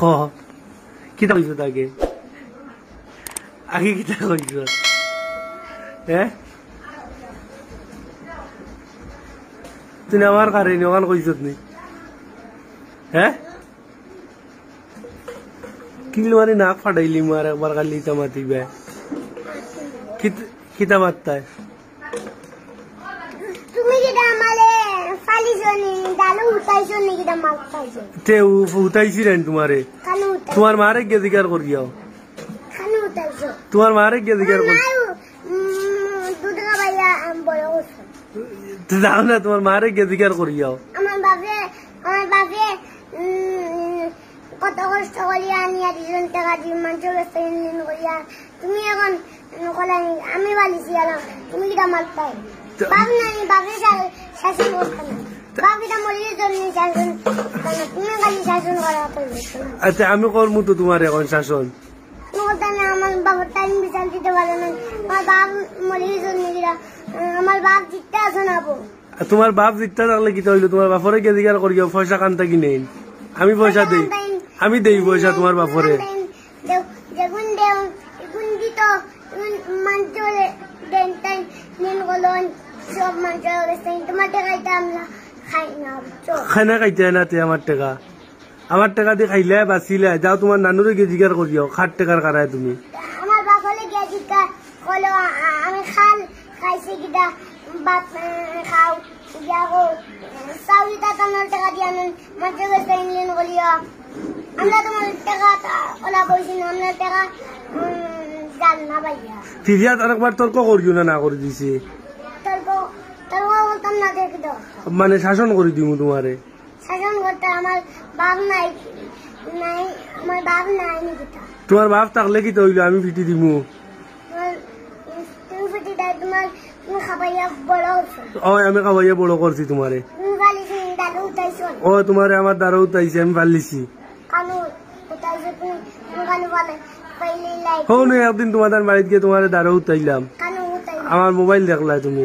খ কিতা কৈছো তাকে আগে কিতা কৈছো হে তুমি আমাৰ কাহিনী অকণ কৈছো তুমি হে किल मारी नाक फाटाइली मार बार काढली त्या माती बॅ कित किता তে উঠাইছিলেন তোমারে তোমার মারে কে জিকার করিয়াও তোমার মারে কে জিকার করি যাও না তোমার মারে কে জিকার করিয়াও আমার বাপে আমার বাপে কত কষ্ট করিয়া নিয়া দুজন টাকা তুমি এখন কলাই আমি বালিছি গেলাম তুমি কিটা মারতাই বাপ না বাপে শাসন করতাম আচ্ছা আমি করবো তো তোমার এখন শাসন বাপ তোমার বাপ জিততে থাকলে কি হইলো তোমার বাপরে কে জিগার করি পয়সা কান্তা কি নেই আমি পয়সা দিই আমি দেই পয়সা তোমার বাপরে সব মানুষের তোমার দেখাইতে আমরা খাইনা খাইতে না তে আমার টাকা আমার টাকা দিয়ে খাইলে বাঁচিলে যাও তোমার নানুরে গেজিকার করি করিও খাট টাকার কারায় তুমি আমার না না তর্ক করিও না না করে দিছি মানে শাসন করে দিব তোমারে শাসন করতে আমার বাপ নাই নাই আমার বাপ নাই তোমার বাপ থাকলে কি তৈল আমি ফিটি দিমু তুমি তোমার তুমি খাবাইয়া বড় ও আমি খাবাইয়া বড় করছি তোমারে তুমি পালিছি দারু উঠাইছো ও তোমারে আমার আমি পালিছি কানু উঠাইছো তুমি তুমি কানু পালে পাইলে একদিন তোমাদের বাড়িতে গিয়ে উঠাইলাম আমার মোবাইল দেখলা তুমি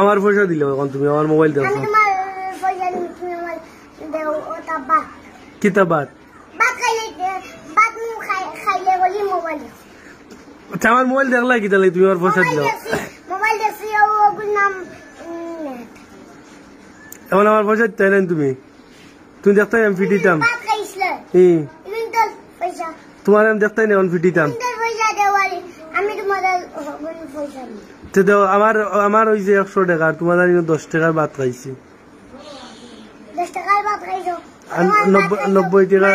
আমার পয়সা দিলে এখন তুমি আমার মোবাইল দাও কিতা বাদ তুমি আমার মোবাইল আচ্ছা, দেখলা কি তাহলে তুমি আমার পয়সা দিলাও মোবাইল দেখছি ওগুলো নাম এখন আমার পয়সা চাই না তুমি তুমি দেখতাই আমি ফিটিতাম তোমার আমি দেখতাই না এখন ফিটিতাম তো দাও আমার আমার ওই যে একশো টাকা তোমার আমি দশ টাকার ভাত খাইছি নব্বই টাকা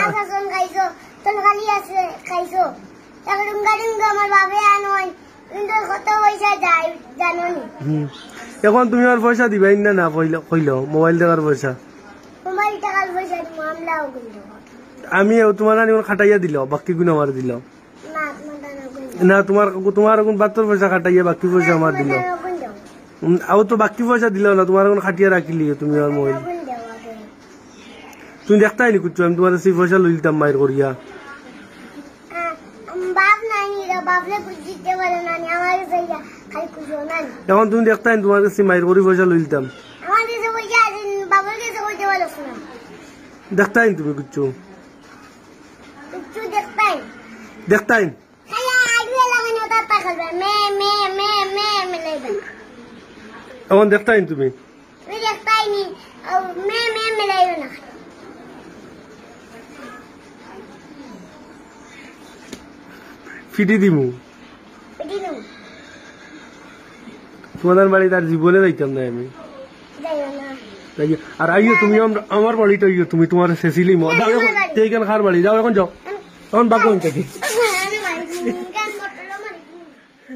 এখন তুমি আর পয়সা দিবাই না না কইল মোবাইল টাকার পয়সা আমি তোমার খাটাইয়া দিল বাকি গুণ আমার দিল না তোমার তোমার এখন বাত্তর পয়সা খাটাইয়া বাকি পয়সা আমার দিল আও তো বাকি পয়সা দিল না তোমার এখন খাটিয়া রাখিলি তুমি আর মোবাইল তুমি দেখতাই নি আমি তোমার সেই পয়সা লই দিতাম মায়ের করিয়া এখন তুমি দেখতাই তোমার কাছে মায়ের করি পয়সা লই দিতাম দেখতাই তুমি কুচ্ছ দেখতাই করবে মে এখন তুমি ফিটি দিব তোমাদের বাড়িতে আর জীবনে যাইতাম না আমি আর আইও তুমি আমার বাড়িতে আইও তুমি তোমার শেষিলি মা এখন খার বাড়ি যাও এখন যাও এখন বাকি